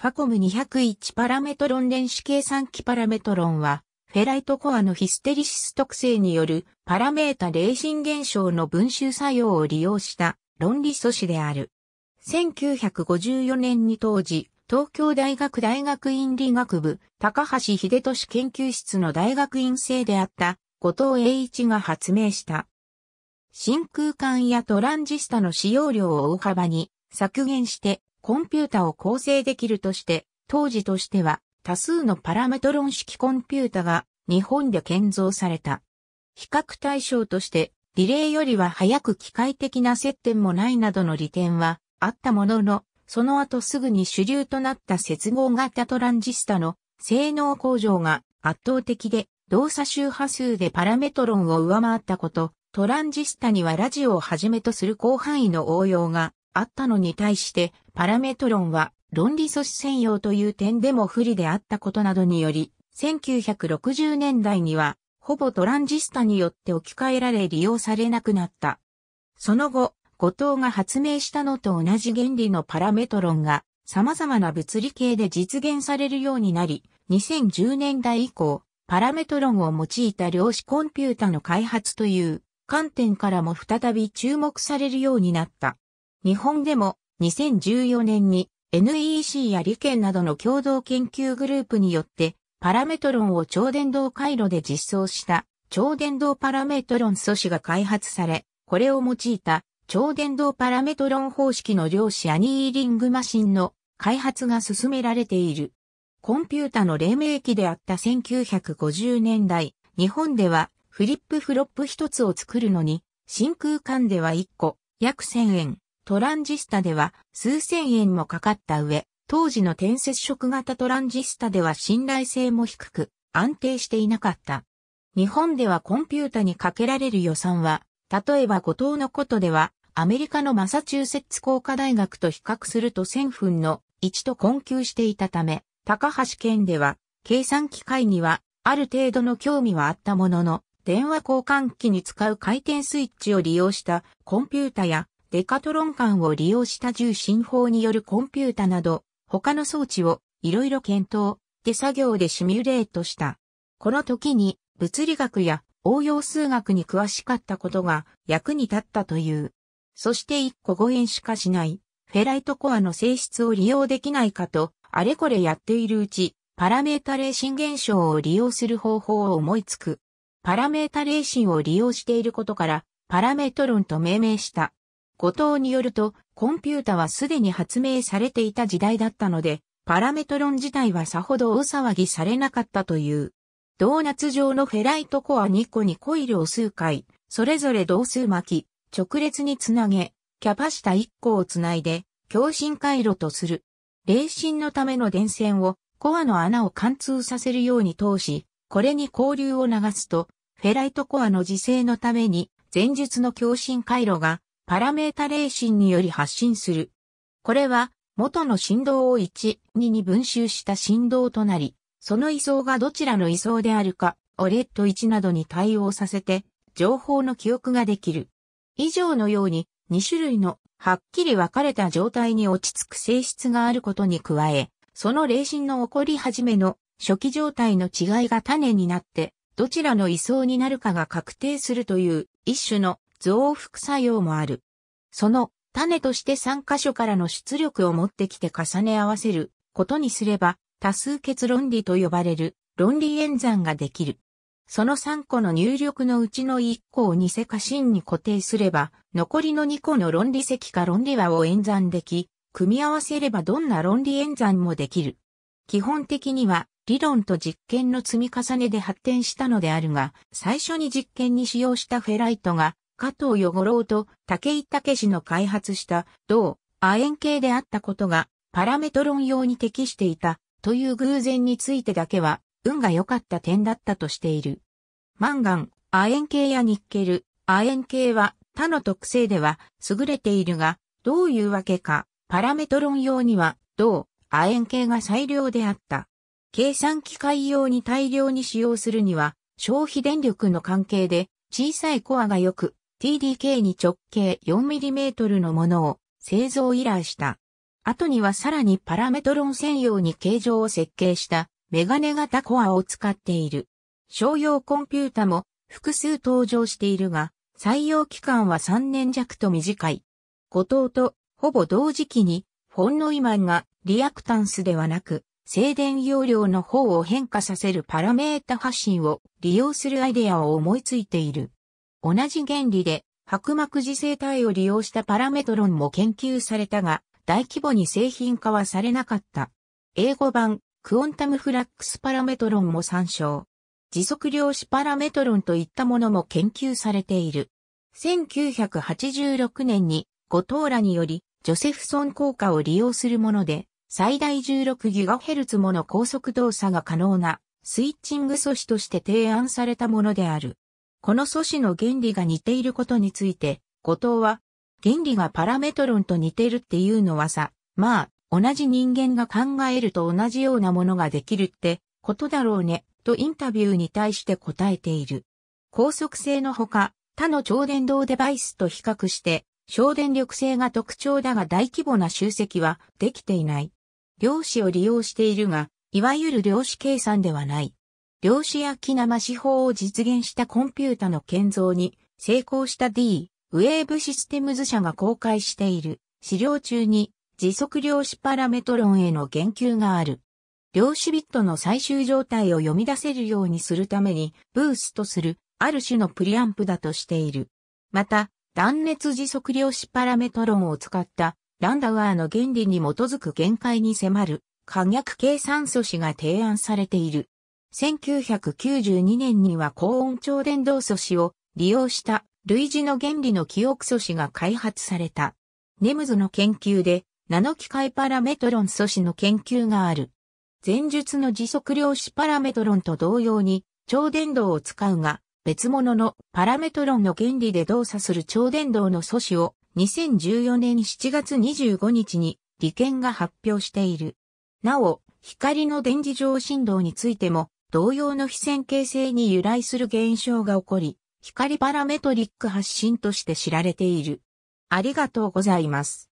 ファコム201パラメトロン電子計算機パラメトロンは、フェライトコアのヒステリシス特性によるパラメータレーシン現象の分集作用を利用した論理素子である。1954年に当時、東京大学大学院理学部、高橋秀俊研究室の大学院生であった後藤栄一が発明した。真空管やトランジスタの使用量を大幅に削減してコンピュータを構成できるとして、当時としては多数のパラメトロン式コンピュータが日本で建造された。比較対象として、リレーよりは早く機械的な接点もないなどの利点はあったものの、その後すぐに主流となった接合型トランジスタの性能向上が圧倒的で動作周波数でパラメトロンを上回ったこと、トランジスタにはラジオをはじめとする広範囲の応用があったのに対してパラメトロンは論理素子専用という点でも不利であったことなどにより、1960年代にはほぼトランジスタによって置き換えられ利用されなくなった。その後、後藤が発明したのと同じ原理のパラメトロンが様々な物理系で実現されるようになり、2010年代以降、パラメトロンを用いた量子コンピュータの開発という観点からも再び注目されるようになった。日本でも2014年に NEC や理研などの共同研究グループによってパラメトロンを超電導回路で実装した超電導パラメトロン素子が開発され、これを用いた超電導パラメトロン方式の量子アニーリングマシンの開発が進められている。コンピュータの黎明期であった1950年代、日本ではフリップフロップ一つを作るのに、真空管では1個、約1000円、トランジスタでは数千円もかかった上、当時の転接色型トランジスタでは信頼性も低く、安定していなかった。日本ではコンピュータにかけられる予算は、例えば後藤のことでは、アメリカのマサチューセッツ工科大学と比較すると1000分の1と困窮していたため、高橋県では、計算機械には、ある程度の興味はあったものの、電話交換機に使う回転スイッチを利用したコンピュータやデカトロン間を利用した重心法によるコンピュータなど、他の装置をいろいろ検討、手作業でシミュレートした。この時に物理学や応用数学に詳しかったことが役に立ったという。そして一個5円しかしないフェライトコアの性質を利用できないかと、あれこれやっているうち、パラメータレーシン現象を利用する方法を思いつく。パラメータレーシンを利用していることから、パラメートンと命名した。後藤によると、コンピュータはすでに発明されていた時代だったので、パラメトロン自体はさほど大騒ぎされなかったという。ドーナツ状のフェライトコア2個にコイルを数回、それぞれ同数巻き、直列につなげ、キャパシタ1個をつないで、共振回路とする。冷心のための電線をコアの穴を貫通させるように通し、これに交流を流すと、フェライトコアの自制のために、前述の共振回路がパラメータレーシンにより発信する。これは、元の振動を1、2に分集した振動となり、その位相がどちらの位相であるか、オレット1などに対応させて、情報の記憶ができる。以上のように、2種類の、はっきり分かれた状態に落ち着く性質があることに加え、その霊心の起こり始めの初期状態の違いが種になって、どちらの位相になるかが確定するという一種の増幅作用もある。その種として3箇所からの出力を持ってきて重ね合わせることにすれば多数結論理と呼ばれる論理演算ができる。その3個の入力のうちの1個を偽か真に固定すれば、残りの2個の論理積か論理和を演算でき、組み合わせればどんな論理演算もできる。基本的には理論と実験の積み重ねで発展したのであるが、最初に実験に使用したフェライトが加藤与五郎と武井武の開発した同亜鉛系であったことがパラメトロン用に適していたという偶然についてだけは運が良かった点だったとしている。マンガン、亜鉛系やニッケル、亜鉛系は他の特性では優れているが、どういうわけか、パラメトロン用には銅、亜鉛系が最良であった。計算機械用に大量に使用するには、消費電力の関係で小さいコアが良く TDK に直径 4mm のものを製造依頼した。後にはさらにパラメトロン専用に形状を設計したメガネ型コアを使っている。商用コンピュータも複数登場しているが、採用期間は3年弱と短い。後藤とほぼ同時期に、フォンノイマンがリアクタンスではなく、静電容量の方を変化させるパラメータ発信を利用するアイデアを思いついている。同じ原理で白膜磁性体を利用したパラメトロンも研究されたが、大規模に製品化はされなかった。英語版、クオンタムフラックスパラメトロンも参照。時速量子パラメトロンといったものも研究されている。1986年に、後藤らにより、ジョセフソン効果を利用するもので、最大 16GHz もの高速動作が可能な、スイッチング素子として提案されたものである。この素子の原理が似ていることについて、後藤は、原理がパラメトロンと似てるっていうのはさ、まあ、同じ人間が考えると同じようなものができるってことだろうね、とインタビューに対して答えている。高速性のほか、他の超電導デバイスと比較して、省電力性が特徴だが大規模な集積はできていない。量子を利用しているが、いわゆる量子計算ではない。量子や木生手法を実現したコンピュータの建造に成功した D、ウェーブシステムズ社が公開している資料中に時速量子パラメトロンへの言及がある。量子ビットの最終状態を読み出せるようにするためにブーストするある種のプリアンプだとしている。また、断熱時速量子パラメトロンを使ったランダワーの原理に基づく限界に迫る可逆計算素子が提案されている。1992年には高温超電導素子を利用した類似の原理の記憶素子が開発された。ネムズの研究でナノ機械パラメトロン素子の研究がある。前述の時速量子パラメトロンと同様に超電導を使うが別物のパラメトロンの原理で動作する超電導の素子を2014年7月25日に理研が発表している。なお、光の電磁上振動についても同様の非線形性に由来する現象が起こり、光パラメトリック発信として知られている。ありがとうございます。